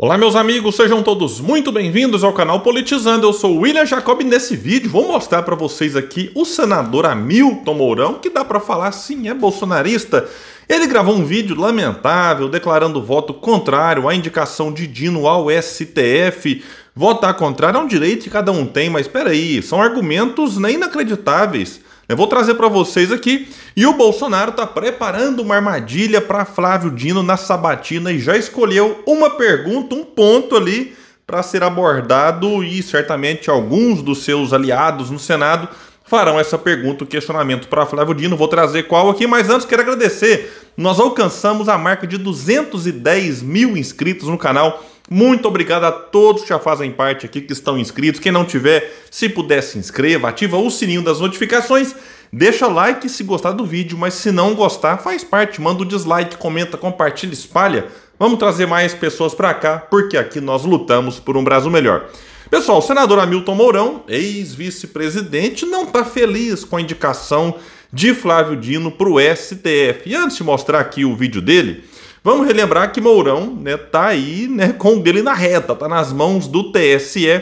Olá meus amigos, sejam todos muito bem-vindos ao canal Politizando. Eu sou William Jacob e nesse vídeo vou mostrar para vocês aqui o senador Hamilton Mourão, que dá para falar sim, é bolsonarista. Ele gravou um vídeo lamentável declarando voto contrário à indicação de Dino ao STF. Votar contrário é um direito que cada um tem, mas peraí, são argumentos né, inacreditáveis. Eu vou trazer para vocês aqui. E o Bolsonaro está preparando uma armadilha para Flávio Dino na sabatina e já escolheu uma pergunta, um ponto ali para ser abordado e certamente alguns dos seus aliados no Senado farão essa pergunta, o questionamento para Flávio Dino. Vou trazer qual aqui, mas antes quero agradecer. Nós alcançamos a marca de 210 mil inscritos no canal muito obrigado a todos que já fazem parte aqui, que estão inscritos. Quem não tiver, se puder, se inscreva, ativa o sininho das notificações, deixa like se gostar do vídeo, mas se não gostar, faz parte, manda o um dislike, comenta, compartilha, espalha. Vamos trazer mais pessoas para cá, porque aqui nós lutamos por um Brasil melhor. Pessoal, o senador Hamilton Mourão, ex-vice-presidente, não está feliz com a indicação de Flávio Dino para o STF. E antes de mostrar aqui o vídeo dele, Vamos relembrar que Mourão né, tá aí né, com o dele na reta, está nas mãos do TSE,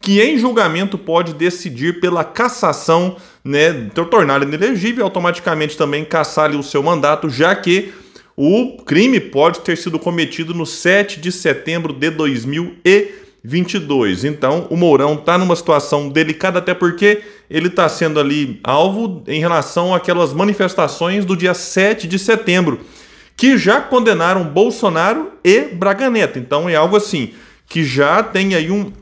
que em julgamento pode decidir pela cassação, né, tornar ele inelegível, automaticamente também cassar o seu mandato, já que o crime pode ter sido cometido no 7 de setembro de 2022. Então, o Mourão está numa situação delicada, até porque ele está sendo ali alvo em relação àquelas manifestações do dia 7 de setembro que já condenaram Bolsonaro e Braganeta. Então é algo assim que já tem aí um,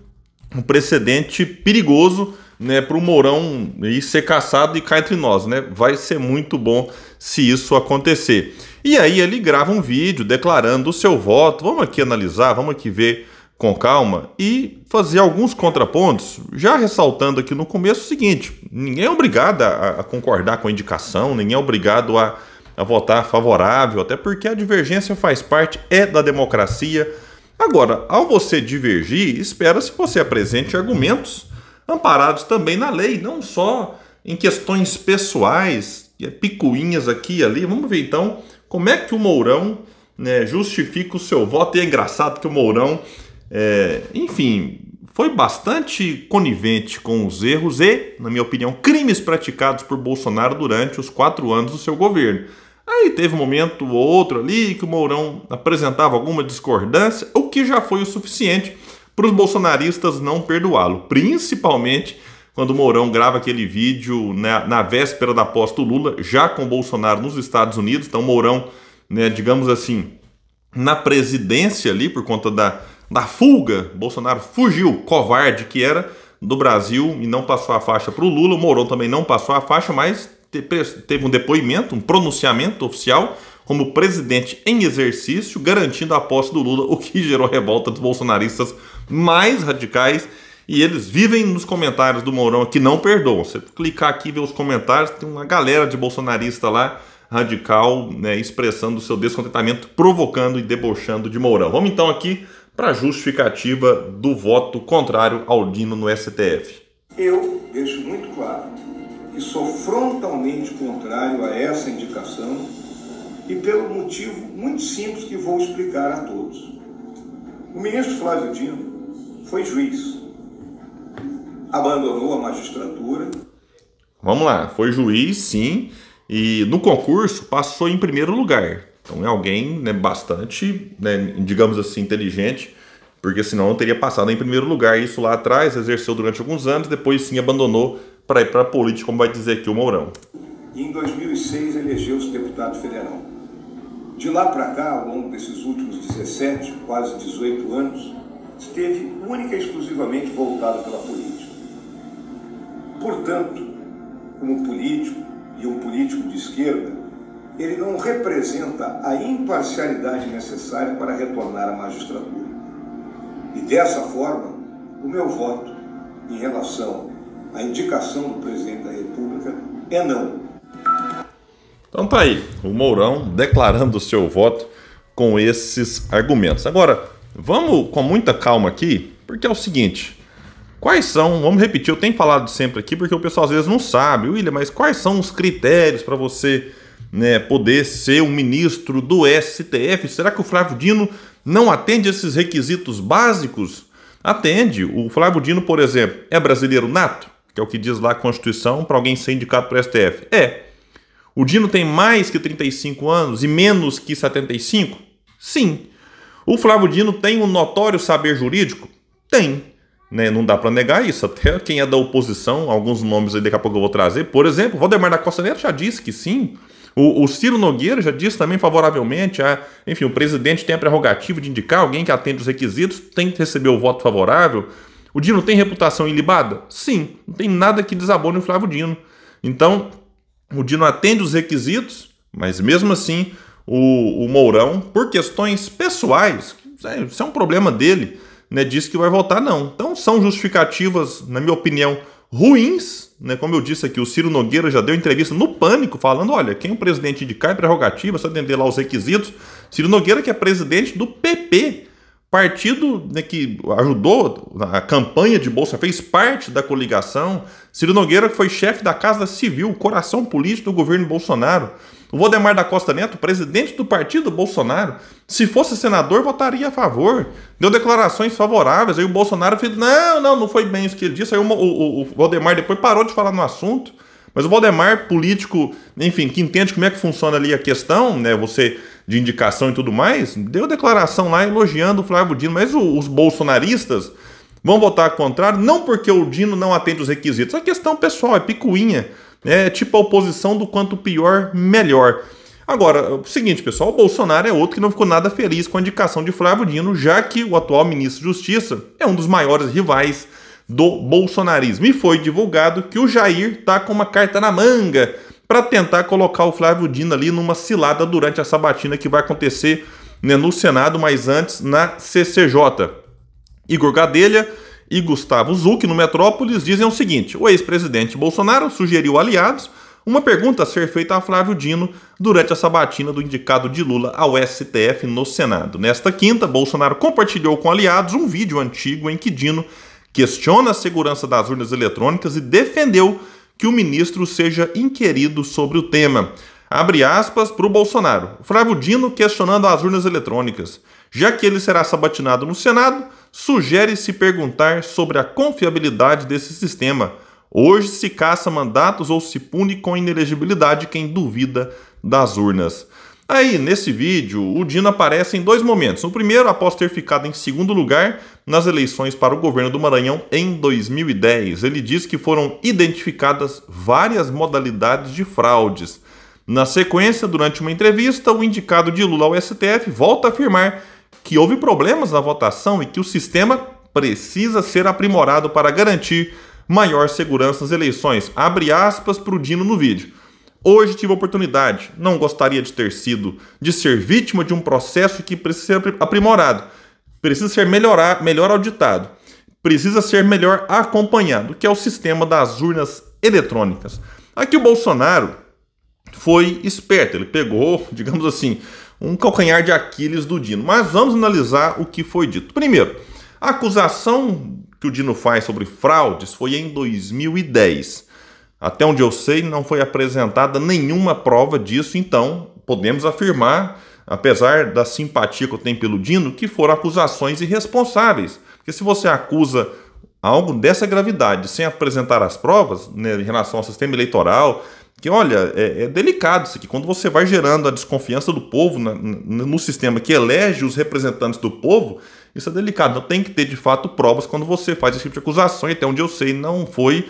um precedente perigoso né, para o Mourão aí ser caçado e cair entre nós. Né? Vai ser muito bom se isso acontecer. E aí ele grava um vídeo declarando o seu voto. Vamos aqui analisar, vamos aqui ver com calma e fazer alguns contrapontos, já ressaltando aqui no começo o seguinte: ninguém é obrigado a, a concordar com a indicação, ninguém é obrigado a a votar favorável, até porque a divergência faz parte, é da democracia. Agora, ao você divergir, espera-se que você apresente argumentos amparados também na lei, não só em questões pessoais, é picuinhas aqui e ali. Vamos ver então como é que o Mourão né, justifica o seu voto. E é engraçado que o Mourão, é, enfim, foi bastante conivente com os erros e, na minha opinião, crimes praticados por Bolsonaro durante os quatro anos do seu governo. Aí teve um momento ou outro ali que o Mourão apresentava alguma discordância, o que já foi o suficiente para os bolsonaristas não perdoá-lo, principalmente quando o Mourão grava aquele vídeo na, na véspera da posse do Lula, já com Bolsonaro nos Estados Unidos. Então, Mourão, né, digamos assim, na presidência ali, por conta da, da fuga, Bolsonaro fugiu, covarde que era, do Brasil e não passou a faixa para o Lula. O Mourão também não passou a faixa, mas teve um depoimento, um pronunciamento oficial como presidente em exercício, garantindo a posse do Lula, o que gerou revolta dos bolsonaristas mais radicais. E eles vivem nos comentários do Mourão que não perdoam. Você clicar aqui e ver os comentários, tem uma galera de bolsonarista lá, radical, né, expressando o seu descontentamento, provocando e debochando de Mourão. Vamos então aqui para a justificativa do voto contrário ao Dino no STF. Eu deixo muito claro que sou frontalmente contrário a essa indicação e pelo motivo muito simples que vou explicar a todos. O ministro Flávio Dino foi juiz, abandonou a magistratura. Vamos lá, foi juiz, sim, e no concurso passou em primeiro lugar. Então é alguém né, bastante, né, digamos assim, inteligente, porque senão não teria passado em primeiro lugar. Isso lá atrás, exerceu durante alguns anos, depois sim abandonou para ir para a política, como vai dizer aqui o Mourão. em 2006 elegeu-se deputado federal. De lá para cá, ao longo desses últimos 17, quase 18 anos, esteve única e exclusivamente voltado pela política. Portanto, como político e um político de esquerda, ele não representa a imparcialidade necessária para retornar à magistratura. E dessa forma, o meu voto em relação a indicação do presidente da República é não. Então tá aí, o Mourão declarando o seu voto com esses argumentos. Agora, vamos com muita calma aqui, porque é o seguinte. Quais são, vamos repetir, eu tenho falado sempre aqui porque o pessoal às vezes não sabe, William, mas quais são os critérios para você né, poder ser um ministro do STF? Será que o Flávio Dino não atende esses requisitos básicos? Atende. O Flávio Dino, por exemplo, é brasileiro nato? que é o que diz lá a Constituição, para alguém ser indicado para o STF? É. O Dino tem mais que 35 anos e menos que 75? Sim. O Flávio Dino tem um notório saber jurídico? Tem. Né? Não dá para negar isso. Até quem é da oposição, alguns nomes aí daqui a pouco eu vou trazer. Por exemplo, Valdemar da Costa Neto já disse que sim. O, o, Ciro Nogueira já disse também favoravelmente. A, ah, enfim, o presidente tem a prerrogativa de indicar alguém que atende os requisitos, tem que receber o voto favorável. O Dino tem reputação ilibada? Sim, não tem nada que desabone o Flávio Dino. Então, o Dino atende os requisitos, mas mesmo assim, o, o Mourão, por questões pessoais, é, isso é um problema dele, né, disse que vai votar não. Então, são justificativas, na minha opinião, ruins, né? Como eu disse aqui, o Ciro Nogueira já deu entrevista no pânico falando, olha, quem é o presidente indicar é prerrogativa, só atender lá os requisitos. Ciro Nogueira que é presidente do PP, partido né, que ajudou a campanha de Bolsa, fez parte da coligação. Ciro Nogueira foi chefe da Casa Civil, coração político do governo Bolsonaro. O Valdemar da Costa Neto, presidente do partido Bolsonaro, se fosse senador, votaria a favor. Deu declarações favoráveis. Aí o Bolsonaro fez: não, não, não foi bem isso que ele disse. Aí o, o, o Valdemar depois parou de falar no assunto. Mas o Valdemar, político, enfim, que entende como é que funciona ali a questão, né? Você de indicação e tudo mais, deu declaração lá elogiando o Flávio Dino, mas os bolsonaristas vão votar contrário, não porque o Dino não atende os requisitos, é questão pessoal, é picuinha, né? é tipo a oposição do quanto pior, melhor. Agora, o seguinte, pessoal, o Bolsonaro é outro que não ficou nada feliz com a indicação de Flávio Dino, já que o atual ministro da Justiça é um dos maiores rivais do bolsonarismo. E foi divulgado que o Jair está com uma carta na manga para tentar colocar o Flávio Dino ali numa cilada durante a sabatina que vai acontecer né, no Senado, mas antes na CCJ. Igor Gadelha e Gustavo Zuck no Metrópolis, dizem o seguinte: o ex-presidente Bolsonaro sugeriu aliados uma pergunta a ser feita a Flávio Dino durante a sabatina do indicado de Lula ao STF no Senado. Nesta quinta, Bolsonaro compartilhou com aliados um vídeo antigo em que Dino questiona a segurança das urnas eletrônicas e defendeu que o ministro seja inquirido sobre o tema. Abre aspas para o Bolsonaro. Flávio Dino questionando as urnas eletrônicas. Já que ele será sabatinado no Senado, sugere se perguntar sobre a confiabilidade desse sistema. Hoje se caça mandatos ou se pune com inelegibilidade quem duvida das urnas. Aí, nesse vídeo, o Dino aparece em dois momentos. No primeiro, após ter ficado em segundo lugar nas eleições para o governo do Maranhão em 2010. Ele diz que foram identificadas várias modalidades de fraudes. Na sequência, durante uma entrevista, o indicado de Lula ao STF volta a afirmar que houve problemas na votação e que o sistema precisa ser aprimorado para garantir maior segurança nas eleições. Abre aspas para o Dino no vídeo. Hoje tive a oportunidade, não gostaria de ter sido, de ser vítima de um processo que precisa ser aprimorado, precisa ser melhorar, melhor auditado, precisa ser melhor acompanhado, que é o sistema das urnas eletrônicas. Aqui o Bolsonaro foi esperto, ele pegou, digamos assim, um calcanhar de Aquiles do Dino. Mas vamos analisar o que foi dito. Primeiro, a acusação que o Dino faz sobre fraudes foi em 2010. Até onde eu sei, não foi apresentada nenhuma prova disso, então podemos afirmar, apesar da simpatia que eu tenho pelo Dino, que foram acusações irresponsáveis. Porque se você acusa algo dessa gravidade sem apresentar as provas né, em relação ao sistema eleitoral, que olha, é, é, delicado isso aqui. Quando você vai gerando a desconfiança do povo na, no, no sistema que elege os representantes do povo, isso é delicado. Então tem que ter de fato provas quando você faz esse tipo de acusação, e até onde eu sei, não foi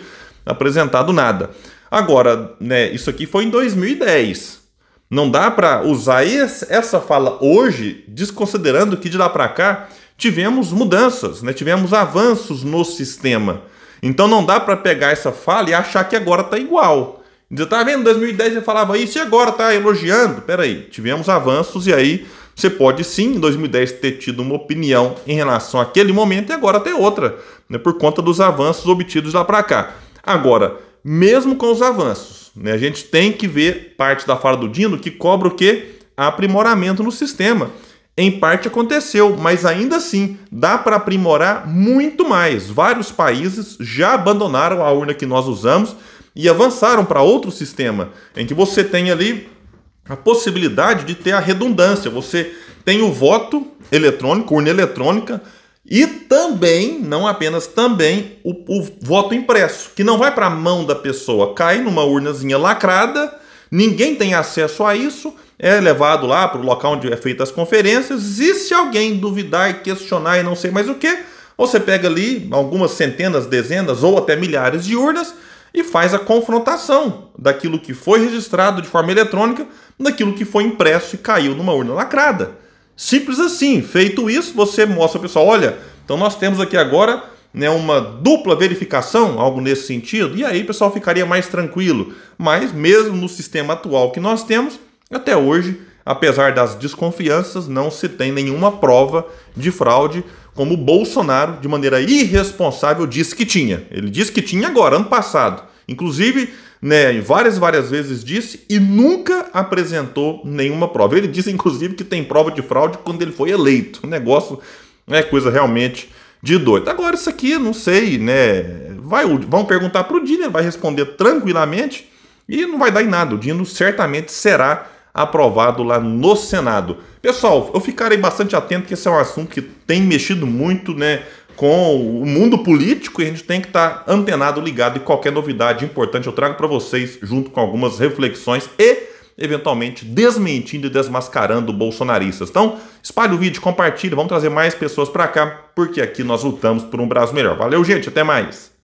apresentado nada. Agora, né, isso aqui foi em 2010. Não dá para usar essa fala hoje, desconsiderando que de lá para cá tivemos mudanças, né? tivemos avanços no sistema. Então não dá para pegar essa fala e achar que agora está igual. Você está vendo, 2010 você falava isso e agora está elogiando? Peraí, tivemos avanços e aí você pode sim, em 2010, ter tido uma opinião em relação àquele momento e agora ter outra, né, por conta dos avanços obtidos lá para cá. Agora, mesmo com os avanços, né, a gente tem que ver parte da fala do Dino que cobra o quê? Aprimoramento no sistema. Em parte aconteceu, mas ainda assim dá para aprimorar muito mais. Vários países já abandonaram a urna que nós usamos e avançaram para outro sistema em que você tem ali a possibilidade de ter a redundância. Você tem o voto eletrônico, urna eletrônica, e também, não apenas também, o, o voto impresso, que não vai para a mão da pessoa, cai numa urnazinha lacrada, ninguém tem acesso a isso, é levado lá para o local onde é feita as conferências, e se alguém duvidar e questionar e não sei mais o que, você pega ali algumas centenas, dezenas ou até milhares de urnas e faz a confrontação daquilo que foi registrado de forma eletrônica, daquilo que foi impresso e caiu numa urna lacrada. Simples assim. Feito isso, você mostra o pessoal: olha, então nós temos aqui agora né, uma dupla verificação, algo nesse sentido, e aí o pessoal ficaria mais tranquilo. Mas mesmo no sistema atual que nós temos, até hoje, apesar das desconfianças, não se tem nenhuma prova de fraude, como o Bolsonaro, de maneira irresponsável, disse que tinha. Ele disse que tinha agora, ano passado. Inclusive, né, várias várias vezes disse e nunca apresentou nenhuma prova. Ele disse inclusive que tem prova de fraude quando ele foi eleito. O negócio é coisa realmente de doido. Agora isso aqui, não sei, né? Vai, vão perguntar para o Dino, vai responder tranquilamente e não vai dar em nada. O Dino certamente será aprovado lá no Senado. Pessoal, eu ficarei bastante atento que esse é um assunto que tem mexido muito, né? com o mundo político e a gente tem que estar tá antenado, ligado e qualquer novidade importante eu trago para vocês junto com algumas reflexões e eventualmente desmentindo e desmascarando bolsonaristas. Então, espalhe o vídeo, compartilhe, vamos trazer mais pessoas para cá, porque aqui nós lutamos por um Brasil melhor. Valeu, gente, até mais.